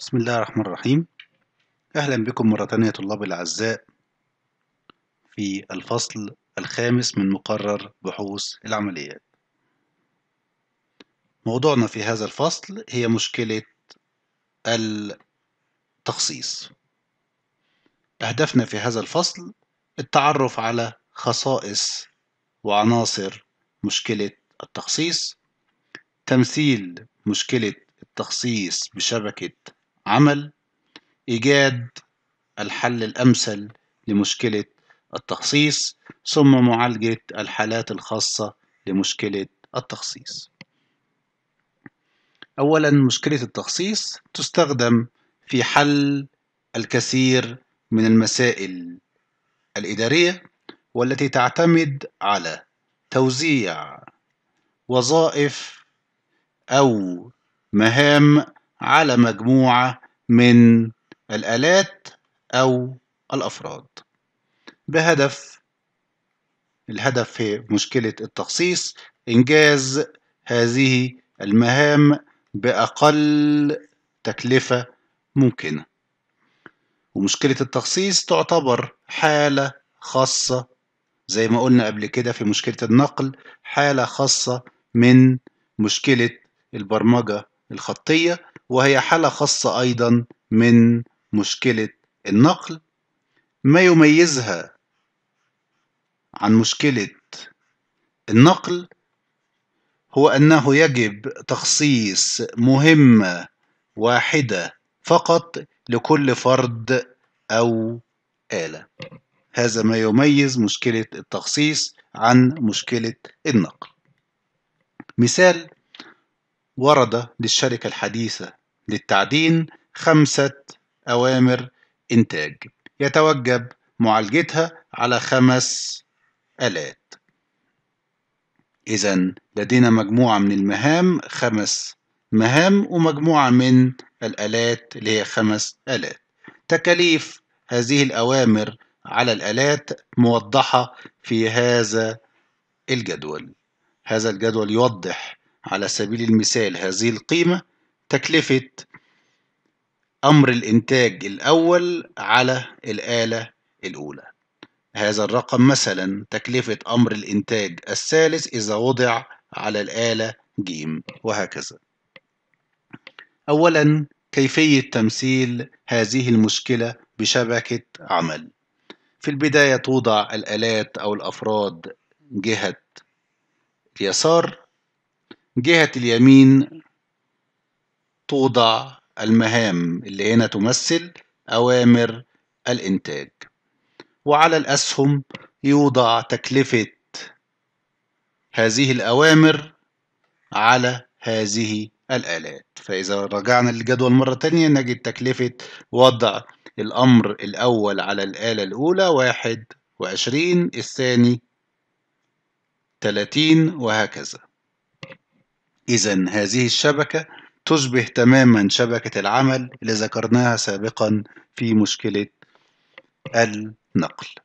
بسم الله الرحمن الرحيم أهلا بكم مرة تانية طلاب الأعزاء في الفصل الخامس من مقرر بحوث العمليات موضوعنا في هذا الفصل هي مشكلة التخصيص أهدافنا في هذا الفصل التعرف على خصائص وعناصر مشكلة التخصيص تمثيل مشكلة التخصيص بشبكة عمل إيجاد الحل الأمثل لمشكلة التخصيص ثم معالجة الحالات الخاصة لمشكلة التخصيص أولا مشكلة التخصيص تستخدم في حل الكثير من المسائل الإدارية والتي تعتمد على توزيع وظائف أو مهام على مجموعة من الآلات أو الأفراد بهدف الهدف في مشكلة التخصيص إنجاز هذه المهام بأقل تكلفة ممكنة ومشكلة التخصيص تعتبر حالة خاصة زي ما قلنا قبل كده في مشكلة النقل حالة خاصة من مشكلة البرمجة الخطية وهي حالة خاصة أيضا من مشكلة النقل ما يميزها عن مشكلة النقل هو أنه يجب تخصيص مهمة واحدة فقط لكل فرد أو آلة هذا ما يميز مشكلة التخصيص عن مشكلة النقل مثال ورد للشركة الحديثة للتعدين خمسة أوامر إنتاج يتوجب معالجتها على خمس آلات إذا لدينا مجموعة من المهام خمس مهام ومجموعة من الآلات اللي هي خمس آلات تكاليف هذه الأوامر على الآلات موضحة في هذا الجدول هذا الجدول يوضح على سبيل المثال هذه القيمة تكلفة أمر الإنتاج الأول على الآلة الأولى هذا الرقم مثلا تكلفة أمر الإنتاج الثالث إذا وضع على الآلة ج وهكذا أولا كيفية تمثيل هذه المشكلة بشبكة عمل في البداية توضع الآلات أو الأفراد جهة اليسار جهة اليمين توضع المهام اللي هنا تمثل أوامر الإنتاج وعلى الأسهم يوضع تكلفة هذه الأوامر على هذه الآلات فإذا رجعنا للجدول مرة تانية نجد تكلفة وضع الأمر الأول على الآلة الأولى واحد وعشرين الثاني تلاتين وهكذا إذا هذه الشبكة تشبه تماما شبكة العمل اللي ذكرناها سابقا في مشكلة النقل